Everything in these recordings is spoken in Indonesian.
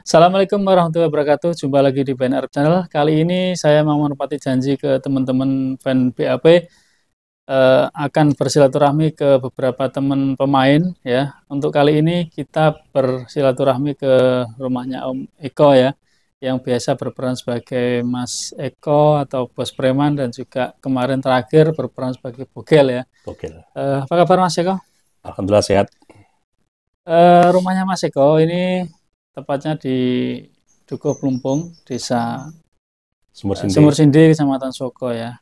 Assalamualaikum warahmatullahi wabarakatuh. Jumpa lagi di BNR Channel. Kali ini saya mau menepati janji ke teman-teman fan BAP eh, akan bersilaturahmi ke beberapa teman pemain ya. Untuk kali ini kita bersilaturahmi ke rumahnya Om Eko ya yang biasa berperan sebagai Mas Eko atau Bos Preman dan juga kemarin terakhir berperan sebagai Bogel ya. Bogel. Eh, apa kabar Mas Eko? Alhamdulillah sehat. Uh, rumahnya Mas Eko ini tepatnya di Dukuh Plumpung, Desa Sumur eh, Sindi, Sumur Sindi Kecamatan Soko ya.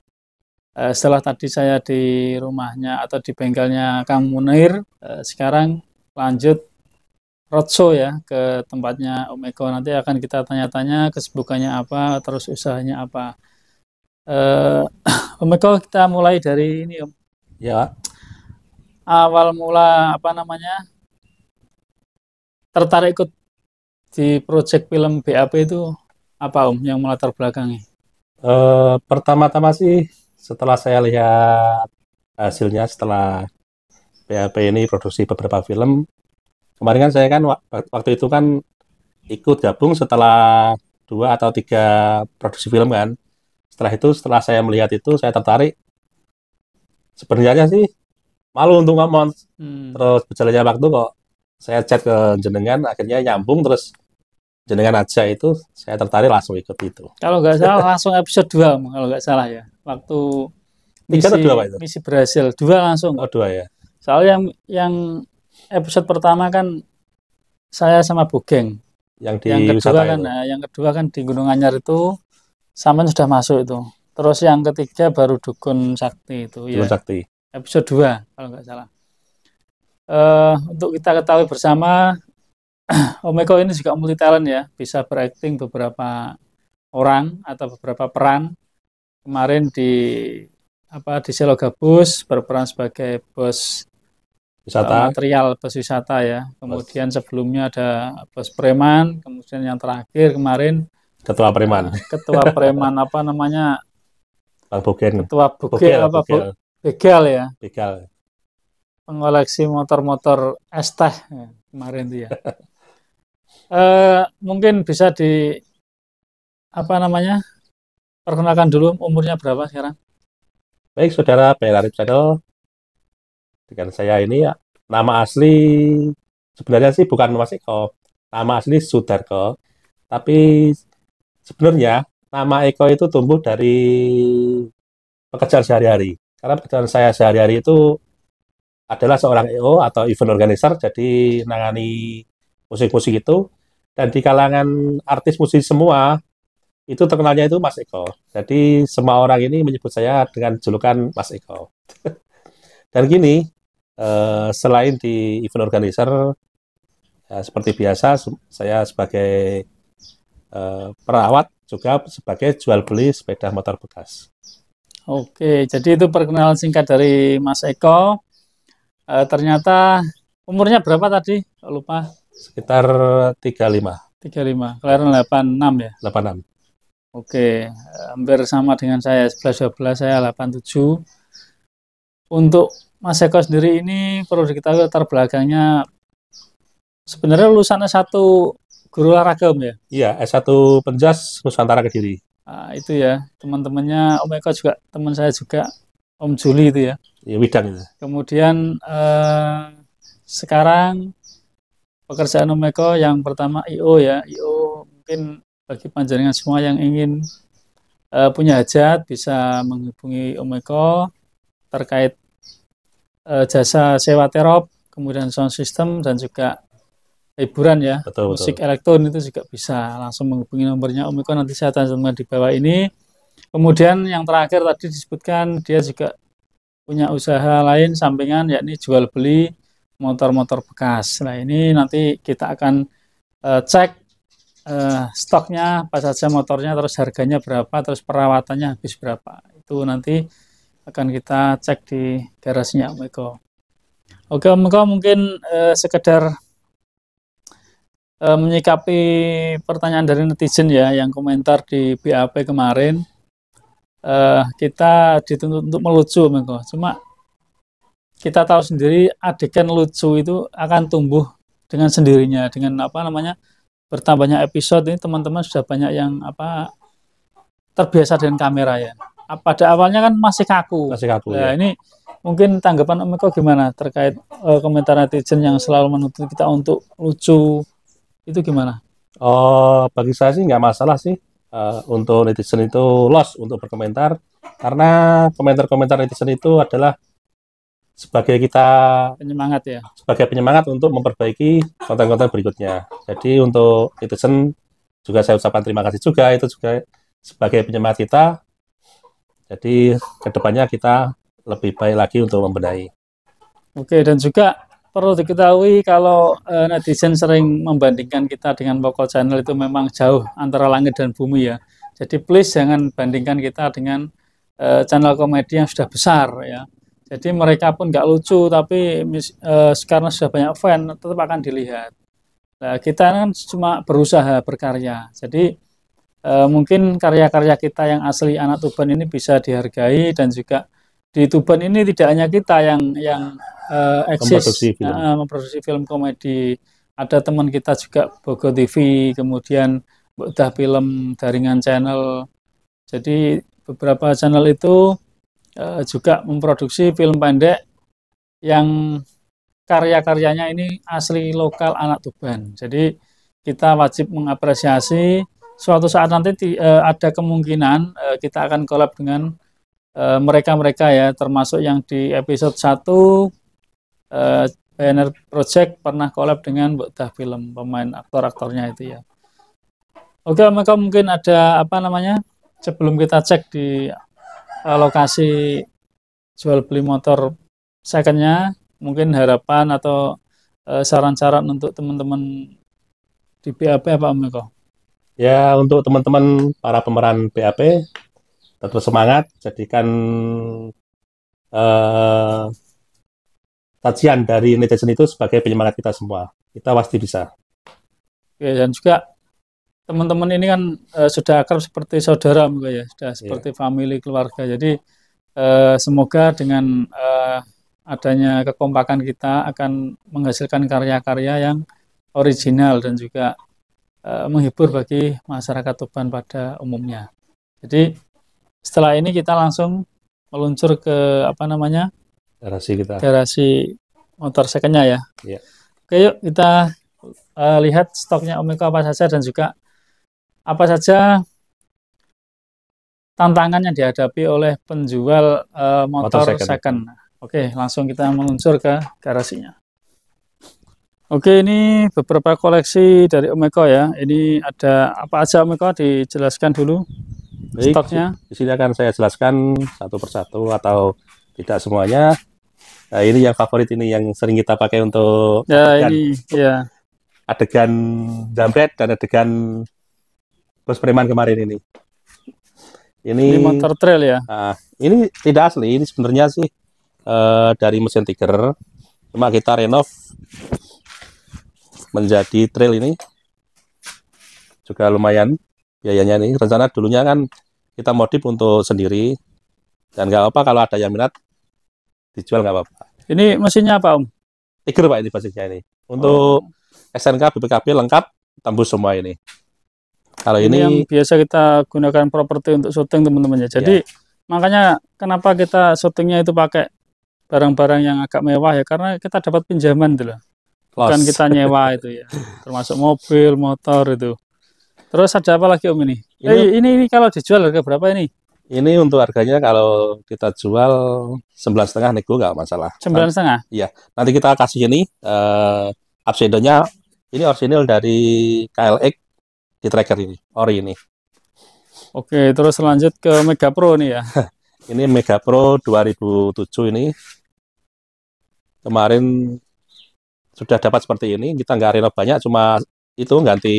Uh, setelah tadi saya di rumahnya atau di bengkelnya Kang Munir, uh, sekarang lanjut roadshow ya ke tempatnya Om Eko. Nanti akan kita tanya-tanya kesibukannya apa, terus usahanya apa. Uh, Om Eko kita mulai dari ini Om. Ya. Awal mula apa namanya tertarik ikut di proyek film BAP itu apa Om yang melatar belakangi? Uh, pertama-tama sih setelah saya lihat hasilnya setelah BAP ini produksi beberapa film kemarin kan saya kan waktu itu kan ikut gabung setelah dua atau tiga produksi film kan setelah itu setelah saya melihat itu saya tertarik sebenarnya sih malu untuk ngomong hmm. terus berjalannya waktu kok saya chat ke jenengan akhirnya nyambung terus jenengan aja itu saya tertarik langsung ikut itu. Kalau nggak salah langsung episode 2 kalau nggak salah ya. Waktu misi, atau dua Pak itu? Misi berhasil. Dua langsung. Oh dua ya. Soalnya yang, yang episode pertama kan saya sama Bugeng. Yang di yang kedua kan, itu. Nah, yang kedua kan di Gunung Anyar itu Saman sudah masuk itu. Terus yang ketiga baru Dukun Sakti itu Dukun ya. Sakti. Episode 2 kalau nggak salah. Uh, untuk kita ketahui bersama Omeko ini juga multi talent ya, bisa berakting beberapa orang atau beberapa peran. Kemarin di apa di Selogabus berperan sebagai bos wisata. Eh, material bos wisata ya. Kemudian bos. sebelumnya ada bos preman, kemudian yang terakhir kemarin ketua preman. Ketua preman apa namanya? Bang Bogen. Ketua Bogen, Bogel, apa Bogel. Begel ya. Begel. Pengoleksi motor-motor Esteh ya, kemarin itu ya. Eh, mungkin bisa di apa namanya perkenalkan dulu umurnya berapa sekarang? Baik saudara Pelarip Channel, dengan saya ini ya, nama asli sebenarnya sih bukan Mas Eko, nama asli Sudarko, tapi sebenarnya nama Eko itu tumbuh dari pekerjaan sehari-hari. Karena pekerjaan saya sehari-hari itu adalah seorang EO atau event organizer, jadi menangani musik-musik itu dan di kalangan artis musisi semua, itu terkenalnya itu Mas Eko. Jadi semua orang ini menyebut saya dengan julukan Mas Eko. Dan gini, eh, selain di event organizer, ya, seperti biasa saya sebagai eh, perawat juga sebagai jual beli sepeda motor bekas. Oke, jadi itu perkenalan singkat dari Mas Eko. Eh, ternyata umurnya berapa tadi? Lupa. Sekitar 35. 35. Kelahiran 86 ya? 86. Oke, hampir sama dengan saya 11 12 saya 87. Untuk Mas Eko sendiri ini perlu diketahui latar belakangnya sebenarnya lulusan S1 guru olahraga Om ya? Iya, S1 Penjas Nusantara Kediri. Nah, itu ya, teman-temannya Om Eko juga, teman saya juga, Om Juli itu ya. Iya, Widang itu. Kemudian eh, sekarang pekerjaan Omeko yang pertama IO ya IO mungkin bagi panjenengan semua yang ingin uh, punya hajat bisa menghubungi Omeko terkait uh, jasa sewa terop kemudian sound system dan juga hiburan ya betul, musik betul. elektron itu juga bisa langsung menghubungi nomornya Omeko nanti saya cantumkan di bawah ini kemudian yang terakhir tadi disebutkan dia juga punya usaha lain sampingan yakni jual beli motor-motor bekas. Nah ini nanti kita akan uh, cek uh, stoknya apa saja motornya, terus harganya berapa, terus perawatannya habis berapa. Itu nanti akan kita cek di garasinya Om Eko. Oke Om Eko mungkin uh, sekedar uh, menyikapi pertanyaan dari netizen ya yang komentar di BAP kemarin. Uh, kita dituntut untuk melucu Om Eko. Cuma kita tahu sendiri adegan lucu itu akan tumbuh dengan sendirinya dengan apa namanya bertambahnya episode ini teman-teman sudah banyak yang apa terbiasa dengan kamera ya. Pada awalnya kan masih kaku. Masih kaku. Ya, ya. ini mungkin tanggapan Om Eko gimana terkait uh, komentar netizen yang selalu menuntut kita untuk lucu itu gimana? Oh, bagi saya sih nggak masalah sih uh, untuk netizen itu los untuk berkomentar karena komentar-komentar netizen itu adalah sebagai kita penyemangat ya sebagai penyemangat untuk memperbaiki konten-konten berikutnya jadi untuk netizen juga saya ucapkan terima kasih juga itu juga sebagai penyemangat kita jadi kedepannya kita lebih baik lagi untuk membenahi oke dan juga perlu diketahui kalau uh, netizen sering membandingkan kita dengan pokok channel itu memang jauh antara langit dan bumi ya jadi please jangan bandingkan kita dengan uh, channel komedi yang sudah besar ya jadi mereka pun nggak lucu tapi uh, karena sudah banyak fan tetap akan dilihat nah, kita kan cuma berusaha berkarya jadi uh, mungkin karya-karya kita yang asli anak Tuban ini bisa dihargai dan juga di Tuban ini tidak hanya kita yang yang uh, eksis memproduksi film. Uh, film komedi ada teman kita juga Bogor TV kemudian udah film jaringan channel jadi beberapa channel itu Eh, juga memproduksi film pendek yang karya-karyanya ini asli lokal anak Tuban. Jadi kita wajib mengapresiasi. Suatu saat nanti di, uh, eh, ada kemungkinan uh, kita akan collab dengan mereka-mereka ya, termasuk yang di episode 1 uh, Banner Project pernah collab dengan Dah Film, pemain aktor-aktornya itu ya. Oke, maka mungkin ada apa namanya? Sebelum kita cek di Eh, lokasi jual beli motor secondnya mungkin harapan atau eh, saran-saran untuk teman-teman di BAP apa Om Eko? Ya untuk teman-teman para pemeran BAP tetap semangat jadikan uh, eh, tajian dari netizen itu sebagai penyemangat kita semua kita pasti bisa. Oke, dan juga teman-teman ini kan uh, sudah akrab seperti saudara mbak ya sudah iya. seperti yeah. family keluarga jadi uh, semoga dengan uh, adanya kekompakan kita akan menghasilkan karya-karya yang original dan juga uh, menghibur bagi masyarakat Tuban pada umumnya jadi setelah ini kita langsung meluncur ke apa namanya garasi kita garasi motor secondnya ya yeah. oke yuk kita uh, lihat stoknya Omiko apa saja dan juga apa saja tantangan yang dihadapi oleh penjual uh, motor, motor second. Ya? second. Oke, langsung kita meluncur ke garasinya. Oke, ini beberapa koleksi dari Omeko ya. Ini ada apa aja Omeko dijelaskan dulu Baik, stoknya. akan saya jelaskan satu persatu atau tidak semuanya. Nah, ini yang favorit ini yang sering kita pakai untuk ya, adegan, ini, ya. adegan jambret dan adegan bos preman kemarin ini ini ini motor trail ya nah, ini tidak asli ini sebenarnya sih uh, dari mesin tiger cuma kita renov menjadi trail ini juga lumayan biayanya ini rencana dulunya kan kita modif untuk sendiri dan nggak apa apa kalau ada yang minat dijual nggak apa-apa ini mesinnya apa om tiger pak ini basisnya ini untuk oh. SNK BPKB lengkap tembus semua ini kalau ini, ini yang biasa kita gunakan properti untuk syuting teman-teman ya. Iya. Jadi ya. makanya kenapa kita syutingnya itu pakai barang-barang yang agak mewah ya karena kita dapat pinjaman dulu. loh. Bukan kita nyewa itu ya. Termasuk mobil, motor itu. Terus ada apa lagi Om ini? Ini eh, ini, ini kalau dijual harga berapa ini? Ini untuk harganya kalau kita jual sembilan setengah nego nggak masalah. Sembilan setengah. Iya. Nanti kita kasih ini uh, eh, absedonya ini orsinil dari KLX di tracker ini ori ini oke terus lanjut ke Mega Pro nih ya ini Mega Pro 2007 ini kemarin sudah dapat seperti ini kita nggak reno banyak cuma itu ganti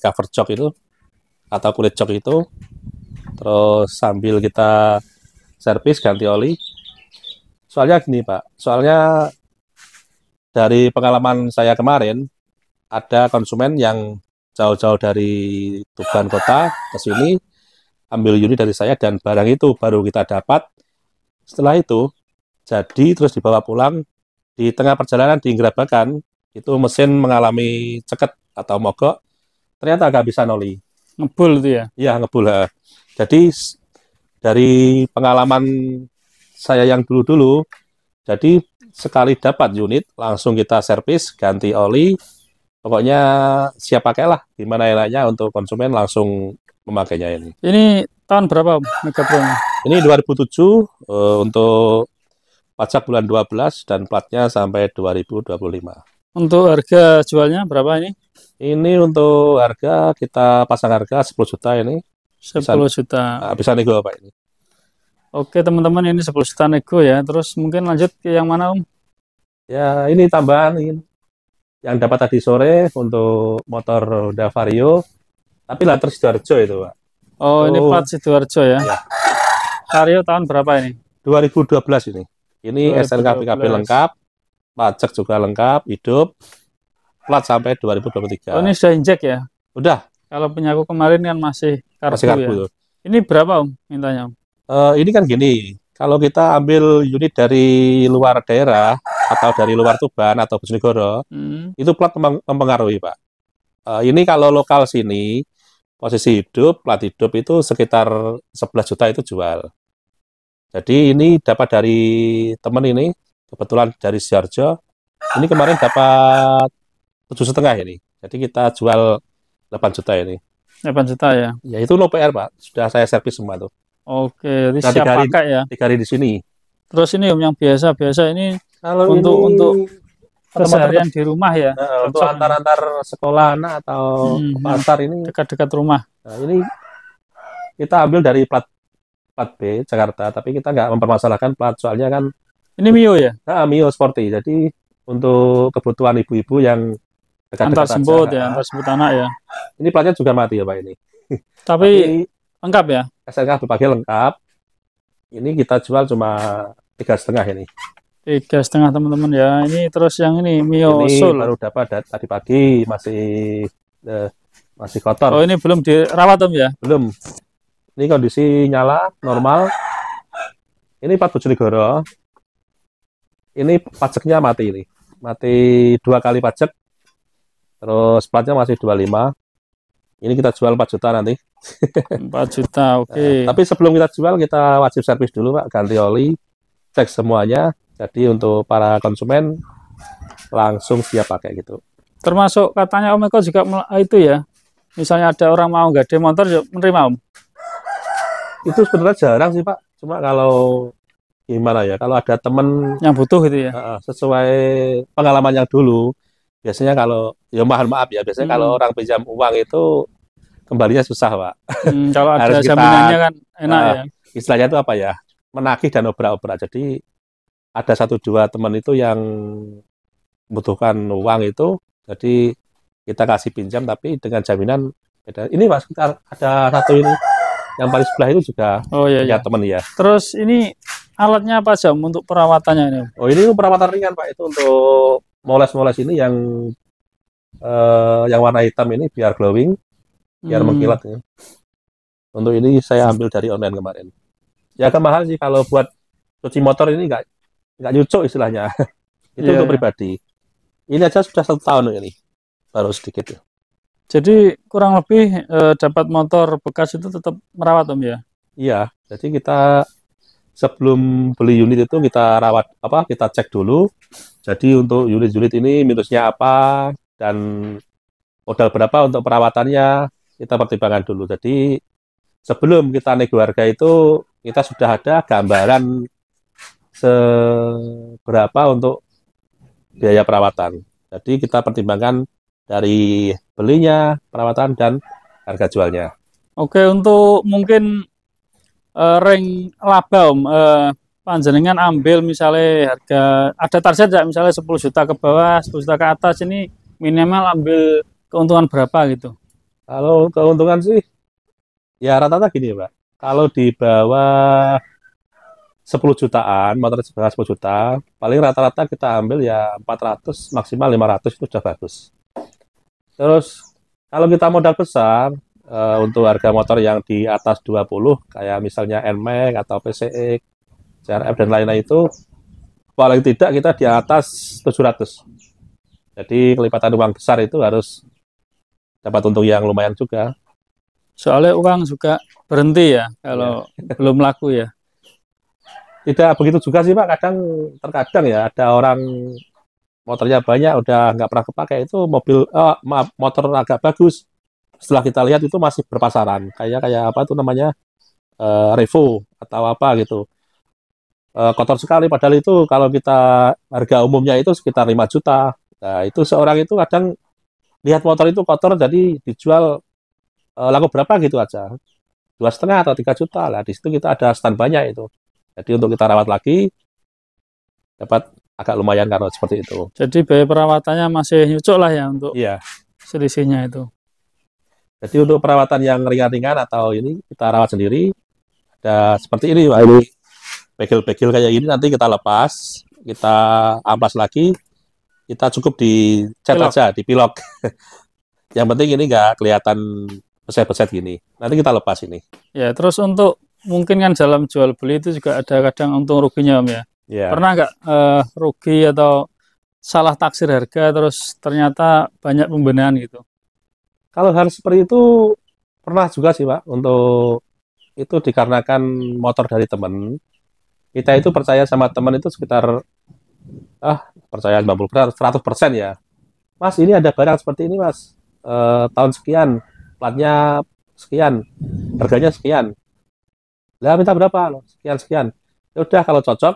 cover jok itu atau kulit jok itu terus sambil kita servis ganti oli soalnya gini pak soalnya dari pengalaman saya kemarin ada konsumen yang jauh-jauh dari Tuban kota ke sini ambil unit dari saya dan barang itu baru kita dapat setelah itu jadi terus dibawa pulang di tengah perjalanan di itu mesin mengalami ceket atau mogok ternyata agak bisa noli ngebul itu ya iya ngebul ya. jadi dari pengalaman saya yang dulu-dulu jadi sekali dapat unit langsung kita servis ganti oli pokoknya siap pakailah gimana mana enaknya untuk konsumen langsung memakainya ini. Ini tahun berapa Megapron? Ini 2007 uh, eh, untuk pajak bulan 12 dan platnya sampai 2025. Untuk harga jualnya berapa ini? Ini untuk harga kita pasang harga 10 juta ini. 10 bisa, juta. Nah, bisa nego Pak ini. Oke teman-teman ini 10 juta nego ya. Terus mungkin lanjut ke yang mana Om? Ya ini tambahan ini yang dapat tadi sore untuk motor Honda Vario, tapi latar Sidoarjo itu, Pak. Oh, oh. ini plat Sidoarjo ya. ya. Vario tahun berapa ini? 2012 ini. Ini 2012. SNK PKP lengkap, pajak juga lengkap, hidup, plat sampai 2023. Oh, ini sudah injek ya? Udah. Kalau punya aku kemarin kan masih karbu, masih karbu ya. Ini berapa Om mintanya Om? Uh, ini kan gini, kalau kita ambil unit dari luar daerah, atau dari luar Tuban atau Bojonegoro hmm. itu plat mem mempengaruhi pak. Uh, ini kalau lokal sini posisi hidup plat hidup itu sekitar 11 juta itu jual. Jadi ini dapat dari teman ini kebetulan dari Sjarjo. ini kemarin dapat tujuh setengah ini. Jadi kita jual 8 juta ini. 8 juta ya? Ya itu no PR pak, sudah saya servis semua tuh. Oke, jadi siap pakai ya? Tiga hari di sini. Terus ini om yang biasa-biasa ini kalau untuk ini untuk keseharian di rumah ya nah, untuk antar-antar sekolah anak atau hmm, hmm, pasar ini dekat-dekat rumah nah, ini kita ambil dari plat plat B Jakarta tapi kita nggak mempermasalahkan plat soalnya kan ini Mio ya nah, Mio Sporty jadi untuk kebutuhan ibu-ibu yang dekat-dekat antar sebut ya nah, antar sebut anak ya ini platnya juga mati ya pak ini tapi, tapi lengkap ya SNK berbagai lengkap ini kita jual cuma tiga setengah ini tiga setengah teman-teman ya ini terus yang ini mio ini sul baru dapat tadi pagi masih eh, masih kotor oh ini belum dirawat om ya belum ini kondisi nyala normal ini empat bojonegoro ini pajaknya mati ini mati dua kali pajak terus platnya masih dua lima. ini kita jual 4 juta nanti 4 juta oke okay. nah, tapi sebelum kita jual kita wajib servis dulu pak ganti oli cek semuanya jadi untuk para konsumen langsung siap pakai gitu. Termasuk katanya Om Eko juga ah, itu ya, misalnya ada orang mau nggak ada motor menerima Om? Itu sebenarnya jarang sih Pak. Cuma kalau gimana ya, kalau ada teman yang butuh gitu ya. sesuai pengalaman yang dulu, biasanya kalau ya mohon maaf ya, biasanya hmm. kalau orang pinjam uang itu kembalinya susah Pak. Hmm, kalau ada jaminannya kita, kan enak uh, ya. Istilahnya itu apa ya? Menagih dan obrak-obrak. Jadi ada satu dua teman itu yang membutuhkan uang itu jadi kita kasih pinjam tapi dengan jaminan beda ini mas ada satu ini yang paling sebelah itu juga oh iya, iya. teman ya terus ini alatnya apa jam untuk perawatannya ini oh ini perawatan ringan pak itu untuk moles-moles ini yang eh, yang warna hitam ini biar glowing biar hmm. mengkilat ya. untuk ini saya ambil dari online kemarin ya kan mahal sih kalau buat cuci motor ini nggak nggak nyucuk istilahnya itu yeah. untuk pribadi ini aja sudah satu tahun ini baru sedikit jadi kurang lebih e, dapat motor bekas itu tetap merawat om ya iya jadi kita sebelum beli unit itu kita rawat apa kita cek dulu jadi untuk unit-unit ini minusnya apa dan modal berapa untuk perawatannya kita pertimbangkan dulu jadi sebelum kita nego harga itu kita sudah ada gambaran seberapa untuk biaya perawatan. Jadi kita pertimbangkan dari belinya, perawatan dan harga jualnya. Oke, untuk mungkin uh, ring laba Om, uh, panjenengan ambil misalnya harga ada target tidak misalnya 10 juta ke bawah, 10 juta ke atas ini minimal ambil keuntungan berapa gitu? Kalau keuntungan sih ya rata-rata gini ya Pak. Kalau di bawah 10 jutaan, motor sepeda 10 juta, paling rata-rata kita ambil ya 400, maksimal 500 itu sudah bagus. Terus kalau kita modal besar, e, untuk harga motor yang di atas 20, kayak misalnya NMAX atau PCX, CRF dan lain-lain itu, paling tidak kita di atas 700. Jadi kelipatan uang besar itu harus dapat untung yang lumayan juga. Soalnya uang juga berhenti ya kalau iya. belum laku ya tidak begitu juga sih Pak. Kadang terkadang ya ada orang motornya banyak udah nggak pernah kepake itu mobil oh, eh, maaf motor agak bagus. Setelah kita lihat itu masih berpasaran. Kayak kayak apa tuh namanya? uh, Revo atau apa gitu. uh, kotor sekali padahal itu kalau kita harga umumnya itu sekitar 5 juta. Nah, itu seorang itu kadang lihat motor itu kotor jadi dijual uh, laku berapa gitu aja dua setengah atau tiga juta lah di situ kita ada stand banyak itu jadi untuk kita rawat lagi dapat agak lumayan karena seperti itu. Jadi biaya perawatannya masih nyucuk lah ya untuk iya. selisihnya itu. Jadi untuk perawatan yang ringan-ringan atau ini kita rawat sendiri ada seperti ini Pak ini pegel-pegel kayak ini nanti kita lepas, kita amplas lagi, kita cukup dicat pilok. aja, pilok. yang penting ini nggak kelihatan peset-peset gini. Nanti kita lepas ini. Ya, terus untuk mungkin kan dalam jual beli itu juga ada kadang untung ruginya om ya. Yeah. Pernah nggak uh, rugi atau salah taksir harga terus ternyata banyak pembenahan gitu? Kalau hal seperti itu pernah juga sih pak untuk itu dikarenakan motor dari teman kita itu hmm. percaya sama teman itu sekitar ah percaya 90 persen ya mas ini ada barang seperti ini mas e, tahun sekian platnya sekian harganya sekian lah minta berapa loh sekian sekian ya udah kalau cocok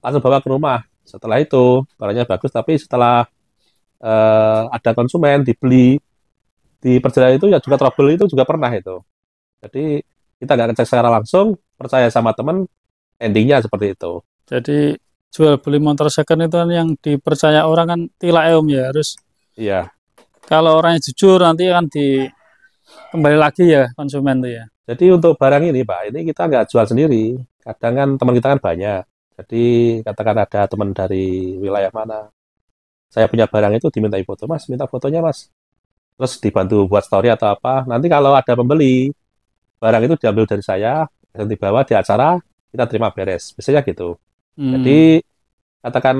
langsung bawa ke rumah setelah itu barangnya bagus tapi setelah uh, ada konsumen dibeli di perjalanan itu ya juga trouble itu juga pernah itu jadi kita nggak ngecek secara langsung percaya sama teman endingnya seperti itu jadi jual beli motor second itu kan yang dipercaya orang kan tila eum ya, ya harus iya kalau orangnya jujur nanti kan di kembali lagi ya konsumen tuh ya jadi untuk barang ini Pak, ini kita nggak jual sendiri. Kadang kan teman kita kan banyak. Jadi katakan ada teman dari wilayah mana. Saya punya barang itu dimintai foto, Mas, minta fotonya Mas. Terus dibantu buat story atau apa. Nanti kalau ada pembeli, barang itu diambil dari saya, dan dibawa di acara, kita terima beres. Biasanya gitu. Hmm. Jadi katakan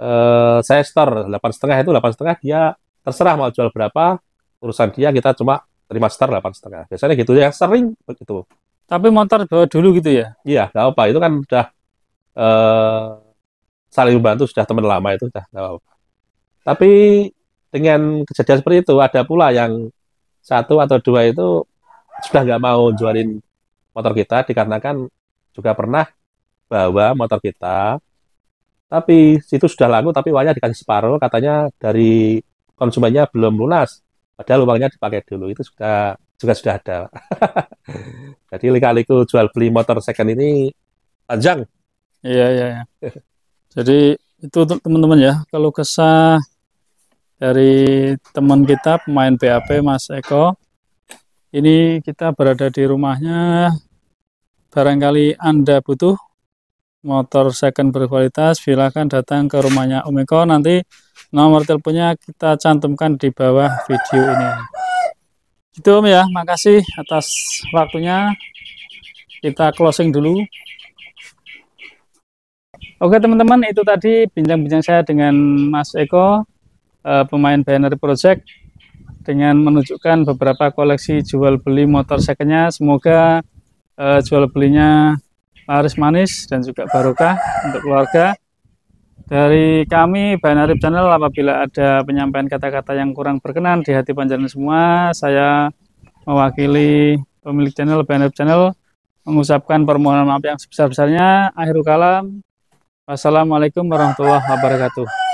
eh, saya store delapan itu delapan dia terserah mau jual berapa urusan dia kita cuma lima star delapan setengah biasanya gitu ya sering begitu tapi motor bawa dulu gitu ya iya nggak apa itu kan udah eh, saling membantu sudah teman lama itu sudah nggak apa, apa tapi dengan kejadian seperti itu ada pula yang satu atau dua itu sudah nggak mau jualin motor kita dikarenakan juga pernah bawa motor kita tapi situ sudah laku tapi uangnya dikasih separuh katanya dari konsumennya belum lunas Padahal lubangnya dipakai dulu itu sudah juga sudah ada. Jadi lika-liku jual beli motor second ini panjang. Iya iya. iya. Jadi itu teman-teman ya, kalau kesah dari teman kita pemain BAP Mas Eko. Ini kita berada di rumahnya. Barangkali Anda butuh motor second berkualitas, silakan datang ke rumahnya Om Eko nanti nomor teleponnya kita cantumkan di bawah video ini gitu om ya makasih atas waktunya kita closing dulu oke teman-teman itu tadi bincang-bincang saya dengan Mas Eko eh, pemain Binary Project dengan menunjukkan beberapa koleksi jual beli motor secondnya semoga eh, jual belinya laris manis dan juga barokah untuk keluarga dari kami Banarip Channel apabila ada penyampaian kata-kata yang kurang berkenan di hati panjenengan semua, saya mewakili pemilik channel Banarip Channel mengucapkan permohonan maaf yang sebesar-besarnya. Akhirul kalam. Wassalamualaikum warahmatullahi wabarakatuh.